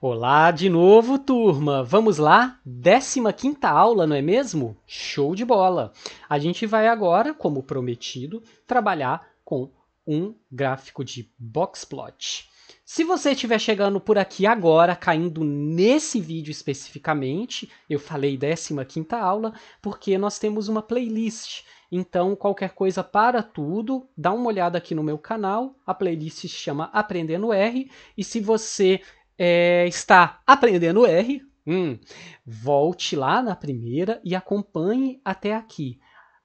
Olá de novo, turma! Vamos lá? 15 aula, não é mesmo? Show de bola! A gente vai agora, como prometido, trabalhar com um gráfico de boxplot. Se você estiver chegando por aqui agora, caindo nesse vídeo especificamente, eu falei 15 aula, porque nós temos uma playlist. Então, qualquer coisa para tudo, dá uma olhada aqui no meu canal, a playlist se chama Aprendendo R, e se você é, está aprendendo R, hum, volte lá na primeira e acompanhe até aqui.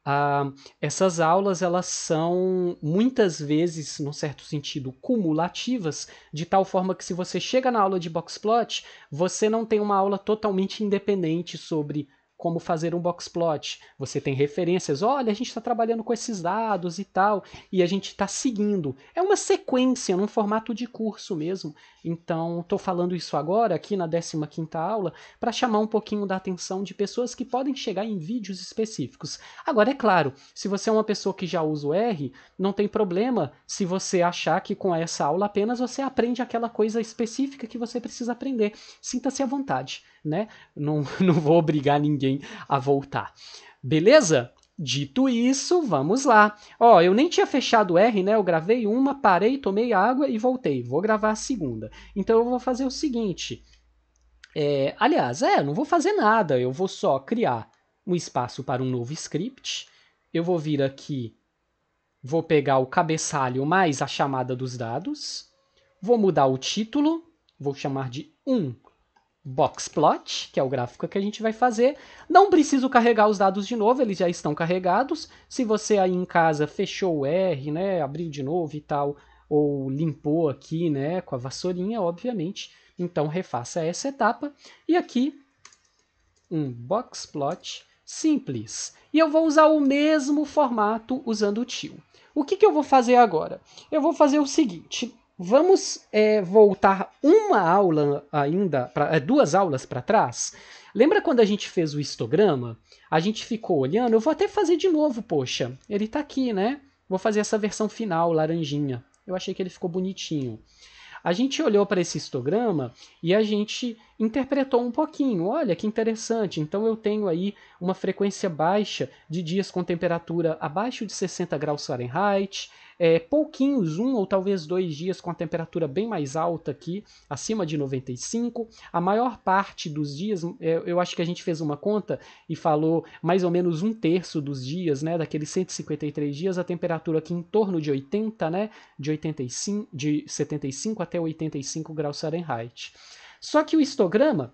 Ah, essas aulas elas são muitas vezes, num certo sentido, cumulativas, de tal forma que se você chega na aula de boxplot, você não tem uma aula totalmente independente sobre como fazer um box plot. Você tem referências, olha, a gente está trabalhando com esses dados e tal, e a gente está seguindo. É uma sequência, num formato de curso mesmo. Então, estou falando isso agora, aqui na 15ª aula, para chamar um pouquinho da atenção de pessoas que podem chegar em vídeos específicos. Agora, é claro, se você é uma pessoa que já usa o R, não tem problema se você achar que com essa aula apenas você aprende aquela coisa específica que você precisa aprender. Sinta-se à vontade, né? Não, não vou obrigar ninguém a voltar. Beleza? Dito isso, vamos lá. Ó, eu nem tinha fechado o R, né? Eu gravei uma, parei, tomei água e voltei. Vou gravar a segunda. Então eu vou fazer o seguinte. É, aliás, é, eu não vou fazer nada. Eu vou só criar um espaço para um novo script. Eu vou vir aqui, vou pegar o cabeçalho mais a chamada dos dados. Vou mudar o título, vou chamar de 1. Um box plot, que é o gráfico que a gente vai fazer. Não preciso carregar os dados de novo, eles já estão carregados. Se você aí em casa fechou o R, né, abriu de novo e tal, ou limpou aqui, né, com a vassourinha, obviamente, então refaça essa etapa. E aqui um box plot simples. E eu vou usar o mesmo formato usando o tio. O que, que eu vou fazer agora? Eu vou fazer o seguinte, Vamos é, voltar uma aula ainda, pra, é, duas aulas para trás. Lembra quando a gente fez o histograma? A gente ficou olhando. Eu vou até fazer de novo, poxa. Ele está aqui, né? Vou fazer essa versão final, laranjinha. Eu achei que ele ficou bonitinho. A gente olhou para esse histograma e a gente interpretou um pouquinho. Olha que interessante. Então eu tenho aí uma frequência baixa de dias com temperatura abaixo de 60 graus Fahrenheit é, pouquinhos, um ou talvez dois dias com a temperatura bem mais alta aqui, acima de 95. A maior parte dos dias, é, eu acho que a gente fez uma conta e falou mais ou menos um terço dos dias, né? Daqueles 153 dias, a temperatura aqui em torno de 80, né? De 85, de 75 até 85 graus Fahrenheit. Só que o histograma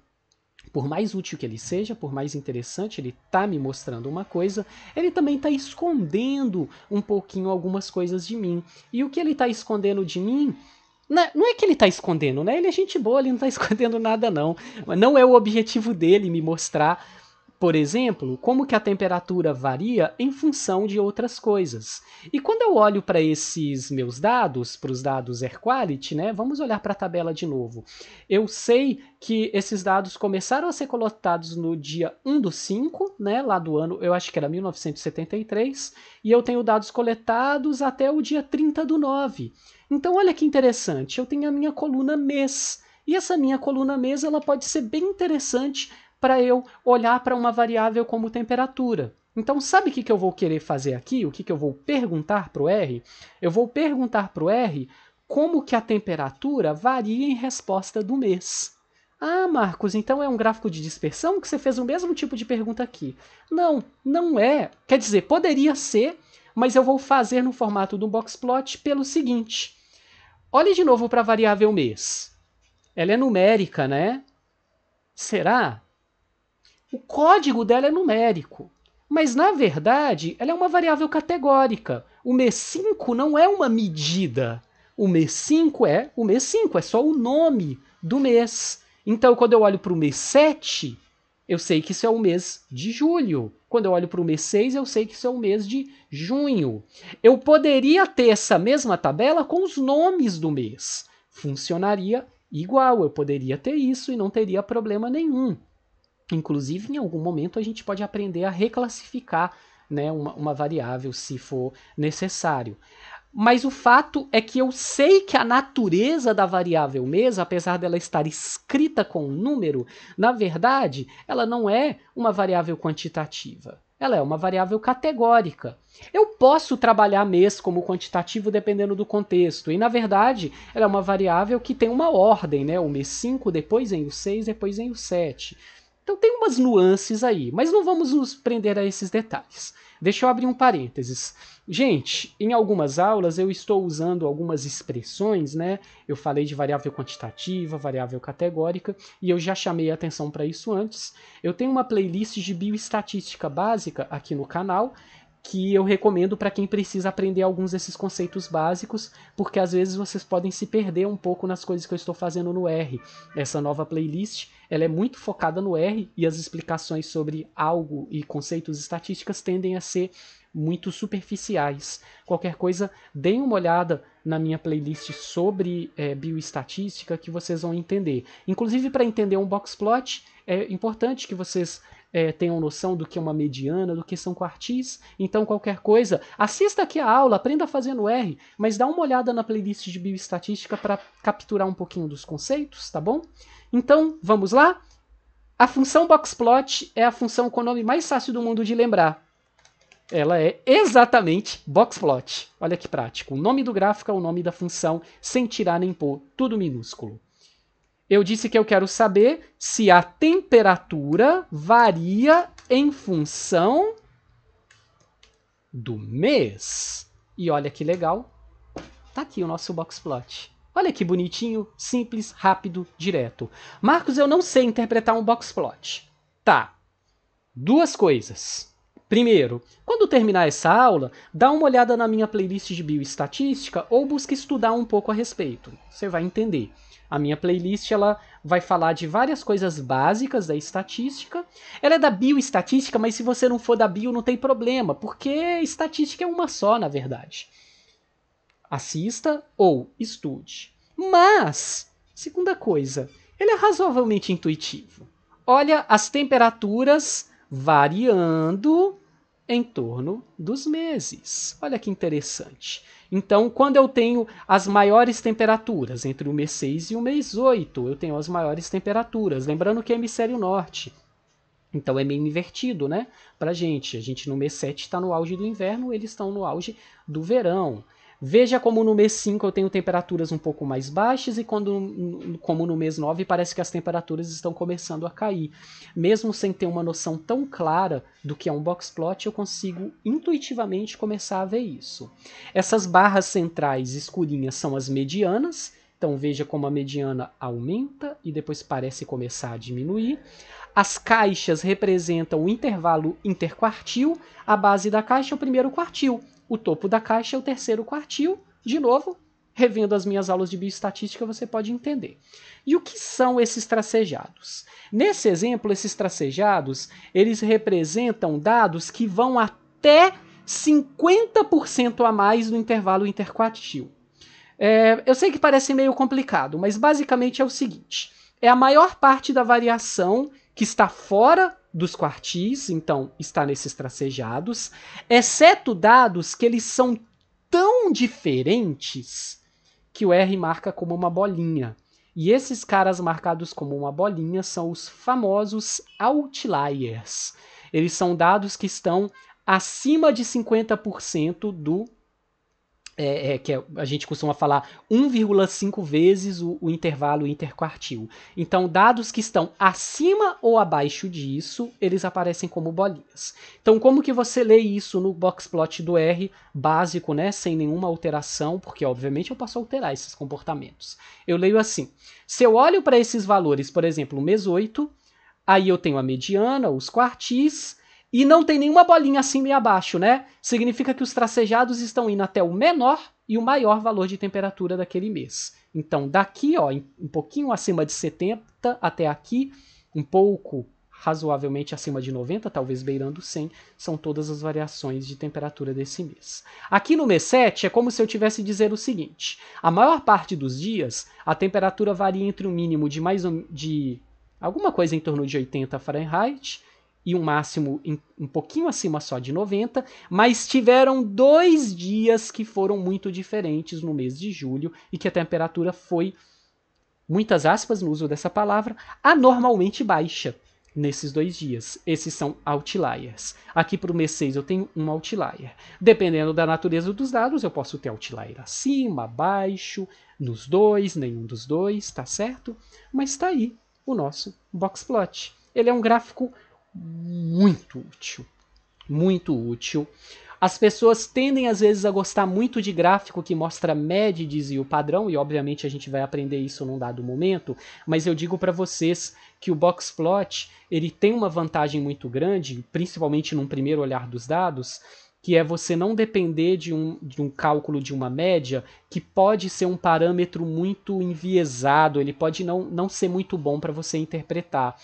por mais útil que ele seja, por mais interessante, ele tá me mostrando uma coisa, ele também tá escondendo um pouquinho algumas coisas de mim. E o que ele tá escondendo de mim né, não é que ele tá escondendo, né? Ele é gente boa, ele não tá escondendo nada, não. Não é o objetivo dele me mostrar por exemplo, como que a temperatura varia em função de outras coisas. E quando eu olho para esses meus dados, para os dados Air Quality, né, vamos olhar para a tabela de novo. Eu sei que esses dados começaram a ser coletados no dia 1 do 5, né, lá do ano, eu acho que era 1973, e eu tenho dados coletados até o dia 30 do 9. Então olha que interessante, eu tenho a minha coluna mês, e essa minha coluna mês ela pode ser bem interessante para eu olhar para uma variável como temperatura. Então, sabe o que, que eu vou querer fazer aqui? O que, que eu vou perguntar para o R? Eu vou perguntar para o R como que a temperatura varia em resposta do mês. Ah, Marcos, então é um gráfico de dispersão que você fez o mesmo tipo de pergunta aqui. Não, não é. Quer dizer, poderia ser, mas eu vou fazer no formato do boxplot pelo seguinte. Olhe de novo para a variável mês. Ela é numérica, né? Será? O código dela é numérico. Mas, na verdade, ela é uma variável categórica. O mês 5 não é uma medida. O mês 5 é o mês 5 é só o nome do mês. Então, quando eu olho para o mês 7, eu sei que isso é o mês de julho. Quando eu olho para o mês 6, eu sei que isso é o mês de junho. Eu poderia ter essa mesma tabela com os nomes do mês. Funcionaria igual, eu poderia ter isso e não teria problema nenhum. Inclusive, em algum momento, a gente pode aprender a reclassificar né, uma, uma variável se for necessário. Mas o fato é que eu sei que a natureza da variável mesa, apesar dela estar escrita com um número, na verdade, ela não é uma variável quantitativa. Ela é uma variável categórica. Eu posso trabalhar mês como quantitativo dependendo do contexto, e na verdade ela é uma variável que tem uma ordem, né? O mês 5, depois em o 6, depois em o 7. Então tem umas nuances aí, mas não vamos nos prender a esses detalhes. Deixa eu abrir um parênteses. Gente, em algumas aulas eu estou usando algumas expressões, né? Eu falei de variável quantitativa, variável categórica, e eu já chamei atenção para isso antes. Eu tenho uma playlist de bioestatística básica aqui no canal, que eu recomendo para quem precisa aprender alguns desses conceitos básicos, porque às vezes vocês podem se perder um pouco nas coisas que eu estou fazendo no R. Essa nova playlist, ela é muito focada no R e as explicações sobre algo e conceitos estatísticas tendem a ser muito superficiais. Qualquer coisa, deem uma olhada na minha playlist sobre é, bioestatística que vocês vão entender. Inclusive para entender um boxplot, é importante que vocês é, tenham noção do que é uma mediana, do que são quartis. Então, qualquer coisa, assista aqui a aula, aprenda fazendo R, mas dá uma olhada na playlist de bioestatística para capturar um pouquinho dos conceitos, tá bom? Então, vamos lá? A função boxplot é a função com o nome mais fácil do mundo de lembrar. Ela é exatamente boxplot. Olha que prático. O nome do gráfico é o nome da função, sem tirar nem pôr, tudo minúsculo. Eu disse que eu quero saber se a temperatura varia em função do mês. E olha que legal, tá aqui o nosso box plot. Olha que bonitinho, simples, rápido, direto. Marcos, eu não sei interpretar um box plot. Tá. Duas coisas. Primeiro, quando terminar essa aula, dá uma olhada na minha playlist de bioestatística ou busque estudar um pouco a respeito. Você vai entender. A minha playlist ela vai falar de várias coisas básicas da estatística. Ela é da bioestatística, mas se você não for da bio não tem problema, porque estatística é uma só, na verdade. Assista ou estude. Mas, segunda coisa, ele é razoavelmente intuitivo. Olha as temperaturas variando em torno dos meses. Olha que interessante. Então, quando eu tenho as maiores temperaturas entre o mês 6 e o mês 8, eu tenho as maiores temperaturas. Lembrando que é hemisfério norte. Então é meio invertido, né? Pra gente. A gente no mês 7 está no auge do inverno, eles estão no auge do verão. Veja como no mês 5 eu tenho temperaturas um pouco mais baixas e quando, como no mês 9 parece que as temperaturas estão começando a cair. Mesmo sem ter uma noção tão clara do que é um box plot, eu consigo intuitivamente começar a ver isso. Essas barras centrais escurinhas são as medianas, então veja como a mediana aumenta e depois parece começar a diminuir. As caixas representam o intervalo interquartil, a base da caixa é o primeiro quartil. O topo da caixa é o terceiro quartil. De novo, revendo as minhas aulas de bioestatística, você pode entender. E o que são esses tracejados? Nesse exemplo, esses tracejados, eles representam dados que vão até 50% a mais no intervalo interquartil. É, eu sei que parece meio complicado, mas basicamente é o seguinte: é a maior parte da variação que está fora dos quartis, então está nesses tracejados, exceto dados que eles são tão diferentes que o R marca como uma bolinha. E esses caras marcados como uma bolinha são os famosos outliers. Eles são dados que estão acima de 50% do é, é, que é, a gente costuma falar 1,5 vezes o, o, intervalo interquartil. Então, dados que estão acima ou abaixo disso, eles aparecem como bolinhas. Então, como que você lê isso no boxplot do R básico, né, sem nenhuma alteração, porque obviamente eu posso alterar esses comportamentos. Eu leio assim: se eu olho para esses valores, por exemplo, o mês 8, aí eu tenho a mediana, os quartis e não tem nenhuma bolinha acima e abaixo, né? Significa que os tracejados estão indo até o menor e o maior valor de temperatura daquele mês. Então, daqui, ó, um pouquinho acima de 70 até aqui, um pouco razoavelmente acima de 90, talvez beirando 100, são todas as variações de temperatura desse mês. Aqui no mês 7 é como se eu tivesse dizer o seguinte: a maior parte dos dias a temperatura varia entre um mínimo de mais um, de alguma coisa em torno de 80 Fahrenheit e um máximo em, um pouquinho acima só de 90, mas tiveram dois dias que foram muito diferentes no mês de julho e que a temperatura foi, muitas aspas no uso dessa palavra, anormalmente baixa nesses dois dias. Esses são outliers. Aqui para o mês 6 eu tenho um outlier. Dependendo da natureza dos dados, eu posso ter outlier acima, abaixo, nos dois, nenhum dos dois, tá certo? Mas está aí o nosso box plot. Ele é um gráfico muito útil. Muito útil. As pessoas tendem às vezes a gostar muito de gráfico que mostra média e desvio padrão, e obviamente a gente vai aprender isso num dado momento, mas eu digo para vocês que o boxplot, ele tem uma vantagem muito grande, principalmente num primeiro olhar dos dados, que é você não depender de um, de um cálculo de uma média, que pode ser um parâmetro muito enviesado, ele pode não, não ser muito bom para você interpretar.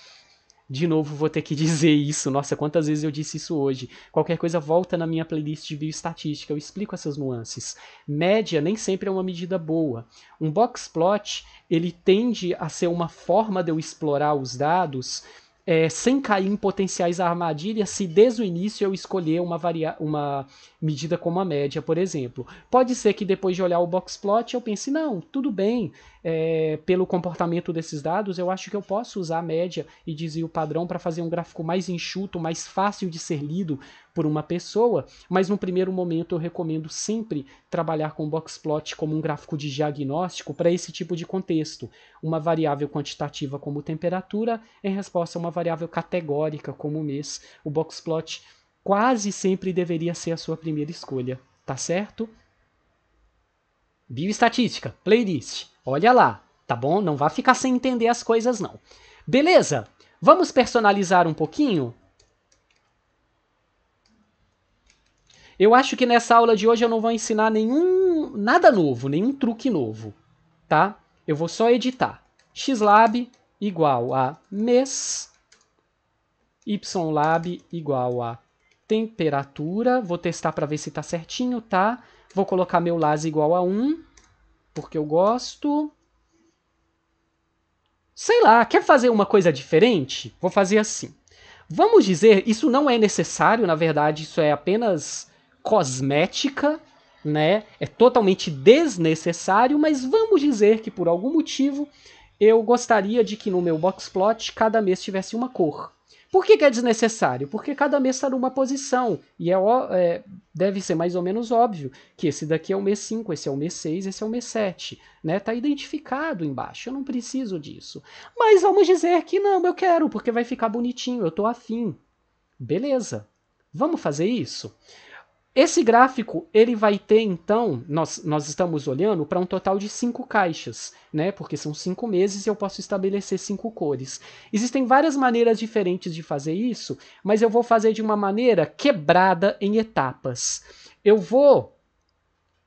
De novo, vou ter que dizer isso. Nossa, quantas vezes eu disse isso hoje. Qualquer coisa, volta na minha playlist de bioestatística. Eu explico essas nuances. Média nem sempre é uma medida boa. Um box plot, ele tende a ser uma forma de eu explorar os dados é, sem cair em potenciais armadilhas, se desde o início eu escolher uma, varia uma medida como a média, por exemplo. Pode ser que depois de olhar o box plot eu pense, não, tudo bem, é, pelo comportamento desses dados, eu acho que eu posso usar a média e dizer o padrão para fazer um gráfico mais enxuto, mais fácil de ser lido por uma pessoa, mas no primeiro momento eu recomendo sempre trabalhar com o boxplot como um gráfico de diagnóstico para esse tipo de contexto. Uma variável quantitativa como temperatura em resposta a uma variável categórica como mês. O boxplot quase sempre deveria ser a sua primeira escolha, tá certo? Bioestatística, playlist. Olha lá, tá bom? Não vá ficar sem entender as coisas não. Beleza? Vamos personalizar um pouquinho? Eu acho que nessa aula de hoje eu não vou ensinar nenhum nada novo, nenhum truque novo, tá? Eu vou só editar. xlab igual a mês, ylab igual a temperatura, vou testar para ver se está certinho, tá? Vou colocar meu las igual a 1, porque eu gosto. Sei lá, quer fazer uma coisa diferente? Vou fazer assim. Vamos dizer, isso não é necessário, na verdade, isso é apenas cosmética, né? É totalmente desnecessário, mas vamos dizer que por algum motivo eu gostaria de que no meu box plot cada mês tivesse uma cor. Por que, que é desnecessário? Porque cada mês está numa posição. E é, é, deve ser mais ou menos óbvio que esse daqui é o mês 5, esse é o mês 6, esse é o mês 7. Né? Tá identificado embaixo. Eu não preciso disso. Mas vamos dizer que não, eu quero, porque vai ficar bonitinho, eu tô afim. Beleza. Vamos fazer isso? Esse gráfico ele vai ter então, nós, nós estamos olhando para um total de cinco caixas, né? Porque são cinco meses e eu posso estabelecer cinco cores. Existem várias maneiras diferentes de fazer isso, mas eu vou fazer de uma maneira quebrada em etapas. Eu vou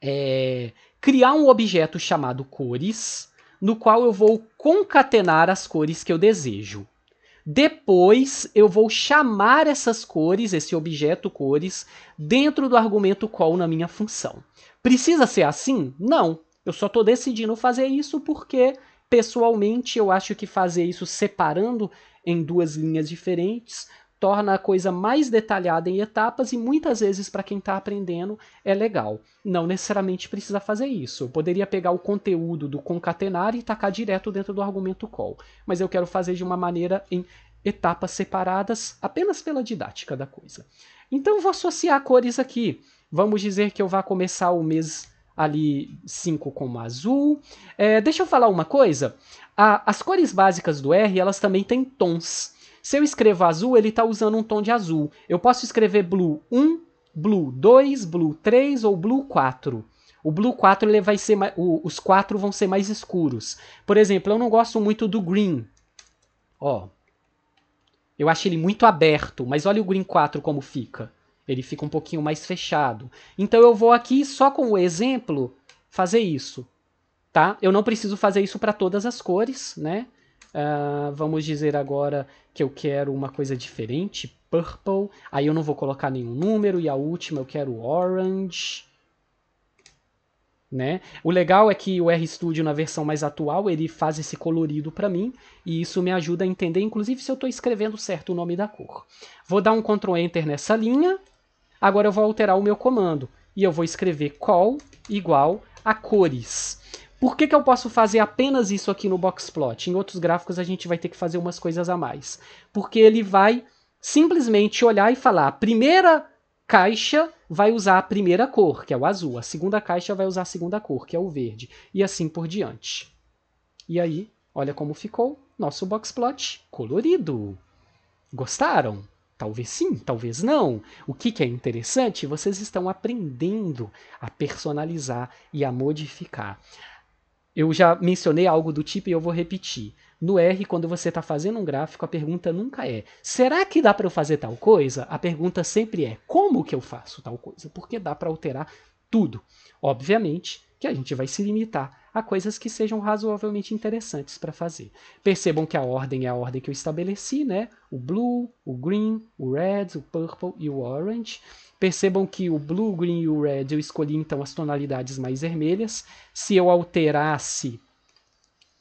é, criar um objeto chamado cores, no qual eu vou concatenar as cores que eu desejo. Depois eu vou chamar essas cores, esse objeto cores, dentro do argumento call na minha função. Precisa ser assim? Não. Eu só estou decidindo fazer isso porque, pessoalmente, eu acho que fazer isso separando em duas linhas diferentes torna a coisa mais detalhada em etapas e muitas vezes para quem está aprendendo é legal. Não necessariamente precisa fazer isso. Eu poderia pegar o conteúdo do concatenar e tacar direto dentro do argumento call, mas eu quero fazer de uma maneira em etapas separadas apenas pela didática da coisa. Então vou associar cores aqui. Vamos dizer que eu vá começar o mês ali 5 com azul. É, deixa eu falar uma coisa. A, as cores básicas do R elas também têm tons. Se eu escrevo azul, ele está usando um tom de azul. Eu posso escrever blue 1, blue 2, blue 3 ou blue 4. O blue 4 ele vai ser o, os quatro vão ser mais escuros. Por exemplo, eu não gosto muito do green. Ó. Eu acho ele muito aberto, mas olha o green 4 como fica. Ele fica um pouquinho mais fechado. Então eu vou aqui só com o exemplo fazer isso, tá? Eu não preciso fazer isso para todas as cores, né? Uh, vamos dizer agora que eu quero uma coisa diferente, purple. Aí eu não vou colocar nenhum número. E a última eu quero orange. Né? O legal é que o RStudio na versão mais atual ele faz esse colorido para mim e isso me ajuda a entender, inclusive se eu estou escrevendo certo o nome da cor. Vou dar um Ctrl Enter nessa linha. Agora eu vou alterar o meu comando e eu vou escrever call igual a cores. Por que, que eu posso fazer apenas isso aqui no boxplot? Em outros gráficos a gente vai ter que fazer umas coisas a mais. Porque ele vai simplesmente olhar e falar: a primeira caixa vai usar a primeira cor, que é o azul, a segunda caixa vai usar a segunda cor, que é o verde, e assim por diante. E aí, olha como ficou nosso boxplot colorido. Gostaram? Talvez sim, talvez não. O que, que é interessante? Vocês estão aprendendo a personalizar e a modificar. Eu já mencionei algo do tipo e eu vou repetir. No R, quando você está fazendo um gráfico, a pergunta nunca é: será que dá para eu fazer tal coisa? A pergunta sempre é: como que eu faço tal coisa? Porque dá para alterar tudo. Obviamente que a gente vai se limitar a coisas que sejam razoavelmente interessantes para fazer. Percebam que a ordem é a ordem que eu estabeleci, né? O blue, o green, o red, o purple e o orange. Percebam que o blue, green e o red eu escolhi então as tonalidades mais vermelhas. Se eu alterasse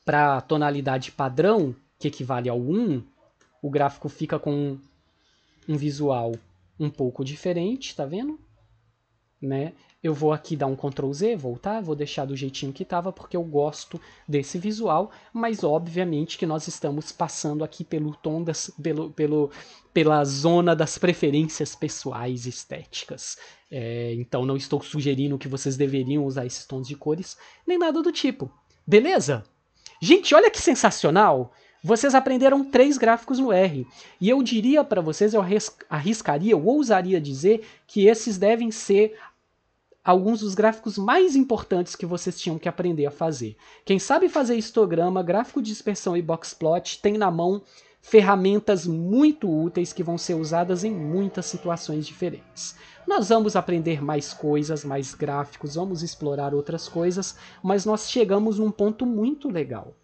para a tonalidade padrão, que equivale ao 1, o gráfico fica com um visual um pouco diferente, tá vendo? Né? eu vou aqui dar um Ctrl Z, voltar, vou deixar do jeitinho que estava porque eu gosto desse visual, mas obviamente que nós estamos passando aqui pelo tom das, pelo, pelo, pela zona das preferências pessoais estéticas. É, então não estou sugerindo que vocês deveriam usar esses tons de cores, nem nada do tipo. Beleza? Gente, olha que sensacional! Vocês aprenderam três gráficos no R. E eu diria para vocês, eu arriscaria ou ousaria dizer que esses devem ser alguns dos gráficos mais importantes que vocês tinham que aprender a fazer. Quem sabe fazer histograma, gráfico de dispersão e boxplot tem na mão ferramentas muito úteis que vão ser usadas em muitas situações diferentes. Nós vamos aprender mais coisas, mais gráficos, vamos explorar outras coisas, mas nós chegamos num ponto muito legal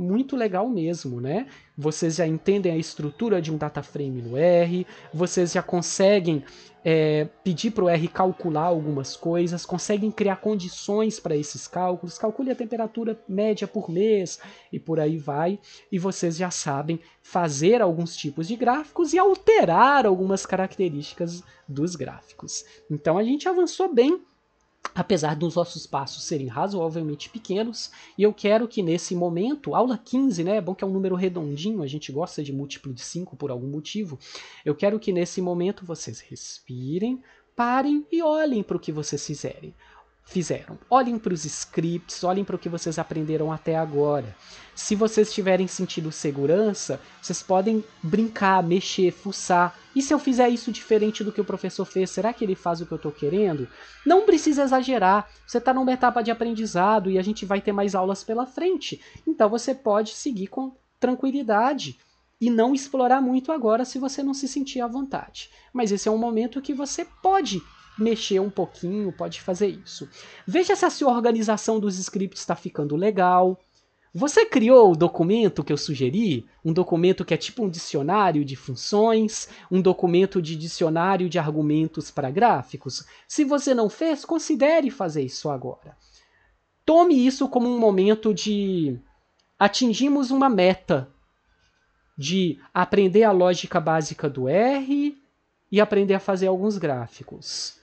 muito legal mesmo, né? Vocês já entendem a estrutura de um data frame no R, vocês já conseguem é, pedir para o R calcular algumas coisas, conseguem criar condições para esses cálculos, calcule a temperatura média por mês e por aí vai, e vocês já sabem fazer alguns tipos de gráficos e alterar algumas características dos gráficos. Então a gente avançou bem apesar dos nossos passos serem razoavelmente pequenos, e eu quero que nesse momento, aula 15, né, é bom que é um número redondinho, a gente gosta de múltiplo de 5 por algum motivo, eu quero que nesse momento vocês respirem, parem e olhem para o que vocês fizerem fizeram. Olhem para os scripts, olhem para o que vocês aprenderam até agora. Se vocês tiverem sentido segurança, vocês podem brincar, mexer, fuçar. E se eu fizer isso diferente do que o professor fez, será que ele faz o que eu estou querendo? Não precisa exagerar. Você está numa etapa de aprendizado e a gente vai ter mais aulas pela frente. Então você pode seguir com tranquilidade e não explorar muito agora se você não se sentir à vontade. Mas esse é um momento que você pode mexer um pouquinho, pode fazer isso. Veja se a sua organização dos scripts está ficando legal. Você criou o documento que eu sugeri? Um documento que é tipo um dicionário de funções, um documento de dicionário de argumentos para gráficos? Se você não fez, considere fazer isso agora. Tome isso como um momento de atingimos uma meta de aprender a lógica básica do R e aprender a fazer alguns gráficos.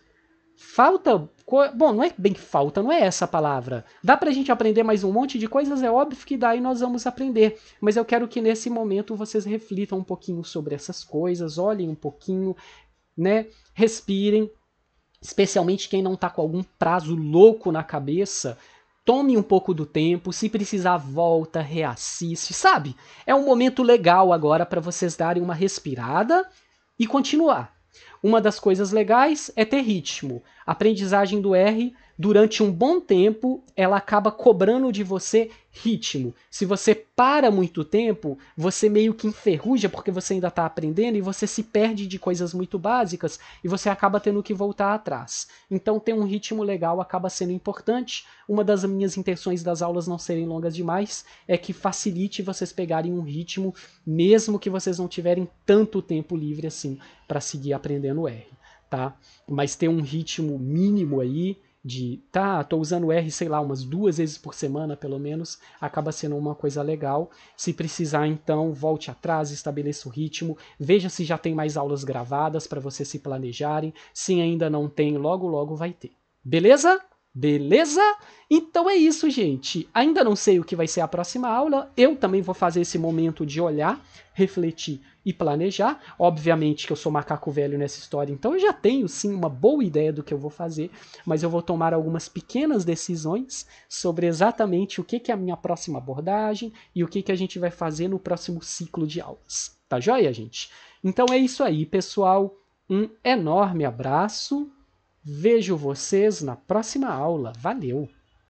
Falta. Bom, não é bem falta, não é essa a palavra. Dá pra gente aprender mais um monte de coisas, é óbvio que daí nós vamos aprender. Mas eu quero que nesse momento vocês reflitam um pouquinho sobre essas coisas, olhem um pouquinho, né? Respirem. Especialmente quem não tá com algum prazo louco na cabeça, tome um pouco do tempo, se precisar volta, reassiste, sabe? É um momento legal agora para vocês darem uma respirada e continuar. Uma das coisas legais é ter ritmo. A aprendizagem do R durante um bom tempo, ela acaba cobrando de você ritmo. Se você para muito tempo, você meio que enferruja porque você ainda está aprendendo e você se perde de coisas muito básicas e você acaba tendo que voltar atrás. Então, ter um ritmo legal acaba sendo importante. Uma das minhas intenções das aulas não serem longas demais é que facilite vocês pegarem um ritmo, mesmo que vocês não tiverem tanto tempo livre assim para seguir aprendendo R. Tá? Mas ter um ritmo mínimo aí, de tá, tô usando R, sei lá, umas duas vezes por semana pelo menos, acaba sendo uma coisa legal. Se precisar, então, volte atrás, estabeleça o ritmo, veja se já tem mais aulas gravadas para vocês se planejarem. Se ainda não tem, logo logo vai ter. Beleza? Beleza? Então é isso, gente. Ainda não sei o que vai ser a próxima aula. Eu também vou fazer esse momento de olhar, refletir e planejar. Obviamente que eu sou macaco velho nessa história, então eu já tenho sim uma boa ideia do que eu vou fazer, mas eu vou tomar algumas pequenas decisões sobre exatamente o que, que é a minha próxima abordagem e o que, que a gente vai fazer no próximo ciclo de aulas. Tá joia, gente? Então é isso aí, pessoal. Um enorme abraço. Vejo vocês na próxima aula. Valeu!